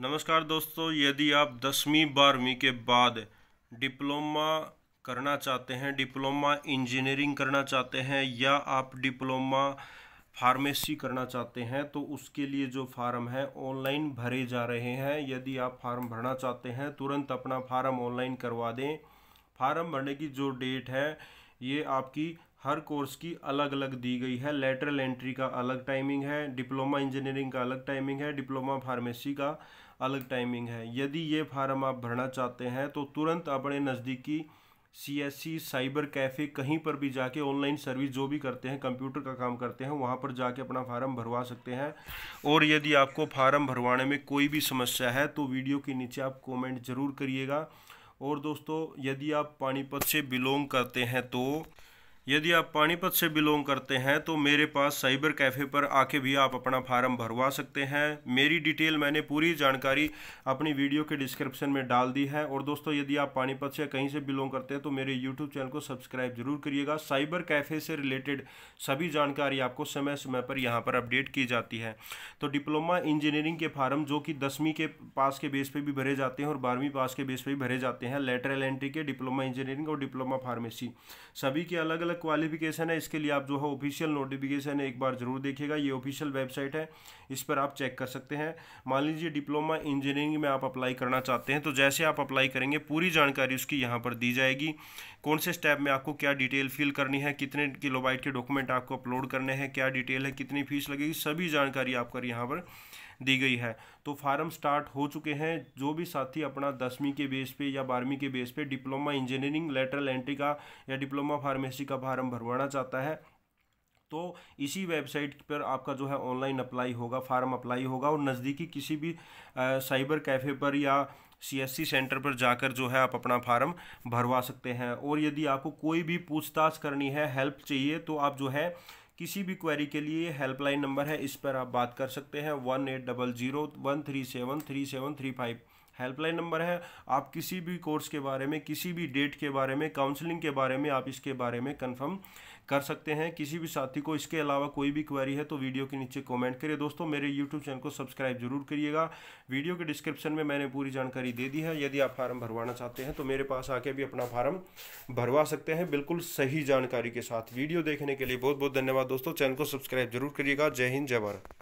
नमस्कार दोस्तों यदि आप दसवीं बारहवीं के बाद डिप्लोमा करना चाहते हैं डिप्लोमा इंजीनियरिंग करना चाहते हैं या आप डिप्लोमा फार्मेसी करना चाहते हैं तो उसके लिए जो फार्म है ऑनलाइन भरे जा रहे हैं यदि आप फार्म भरना चाहते हैं तुरंत अपना फार्म ऑनलाइन करवा दें फार्म भरने की जो डेट है ये आपकी हर कोर्स की अलग अलग दी गई है लेटरल एंट्री का अलग टाइमिंग है डिप्लोमा इंजीनियरिंग का अलग टाइमिंग है डिप्लोमा फार्मेसी का अलग टाइमिंग है यदि ये फार्म आप भरना चाहते हैं तो तुरंत अपने नज़दीकी C S C cyber cafe कहीं पर भी जाके ऑनलाइन सर्विस जो भी करते हैं कंप्यूटर का काम करते हैं वहाँ पर जाके अपना फार्म भरवा सकते हैं और यदि आपको फार्म भरवाने में कोई भी समस्या है तो वीडियो के नीचे आप कमेंट ज़रूर करिएगा और दोस्तों यदि आप पानीपत से बिलोंग करते हैं तो यदि आप पानीपत से बिलोंग करते हैं तो मेरे पास साइबर कैफ़े पर आके भी आप अपना फार्म भरवा सकते हैं मेरी डिटेल मैंने पूरी जानकारी अपनी वीडियो के डिस्क्रिप्शन में डाल दी है और दोस्तों यदि आप पानीपत से कहीं से बिलोंग करते हैं तो मेरे यूट्यूब चैनल को सब्सक्राइब जरूर करिएगा साइबर कैफ़े से रिलेटेड सभी जानकारी आपको समय समय पर यहाँ पर अपडेट की जाती है तो डिप्लोमा इंजीनियरिंग के फार्म जो कि दसवीं के पास के बेस पर भी भरे जाते हैं और बारहवीं पास के बेस पर भी भरे जाते हैं लेटरल एंट्री के डिप्लोमा इंजीनियरिंग और डिप्लोमा फार्मेसी सभी के अलग अलग अलग क्वालिफिकेशन है इसके लिए आप जो है ऑफिशियल नोटिफिकेशन एक बार ज़रूर देखिएगा ये ऑफिशियल वेबसाइट है इस पर आप चेक कर सकते हैं मान लीजिए डिप्लोमा इंजीनियरिंग में आप अप्लाई करना चाहते हैं तो जैसे आप अप्लाई करेंगे पूरी जानकारी उसकी यहाँ पर दी जाएगी कौन से स्टेप में आपको क्या डिटेल फिल करनी है कितने किलोबाइट के डॉक्यूमेंट आपको अपलोड करने हैं क्या डिटेल है कितनी फीस लगेगी सभी जानकारी आपका यहाँ पर दी गई है तो फार्म स्टार्ट हो चुके हैं जो भी साथी अपना दसवीं के बेस पे या बारहवीं के बेस पे डिप्लोमा इंजीनियरिंग लेटरल एंट्री का या डिप्लोमा फार्मेसी का फार्म भरवाना चाहता है तो इसी वेबसाइट पर आपका जो है ऑनलाइन अप्लाई होगा फार्म अप्लाई होगा और नज़दीकी किसी भी आ, साइबर कैफ़े पर या सीएससी सेंटर पर जाकर जो है आप अपना फार्म भरवा सकते हैं और यदि आपको कोई भी पूछताछ करनी है हेल्प चाहिए तो आप जो है किसी भी क्वेरी के लिए हेल्पलाइन नंबर है इस पर आप बात कर सकते हैं one eight double zero one three seven three seven three five helpline number है आप किसी भी कोर्स के बारे में किसी भी डेट के बारे में काउंसलिंग के बारे में आप इसके बारे में कंफर्म कर सकते हैं किसी भी साथी को इसके अलावा कोई भी क्वेरी है तो वीडियो के नीचे कमेंट करिए दोस्तों मेरे यूट्यूब चैनल को सब्सक्राइब जरूर करिएगा वीडियो के डिस्क्रिप्शन में मैंने पूरी जानकारी दे दी है यदि आप फार्म भरवाना चाहते हैं तो मेरे पास आके भी अपना फार्म भरवा सकते हैं बिल्कुल सही जानकारी के साथ वीडियो देखने के लिए बहुत बहुत धन्यवाद दोस्तों चैनल को सब्सक्राइब जरूर करिएगा जय हिंद जय भारत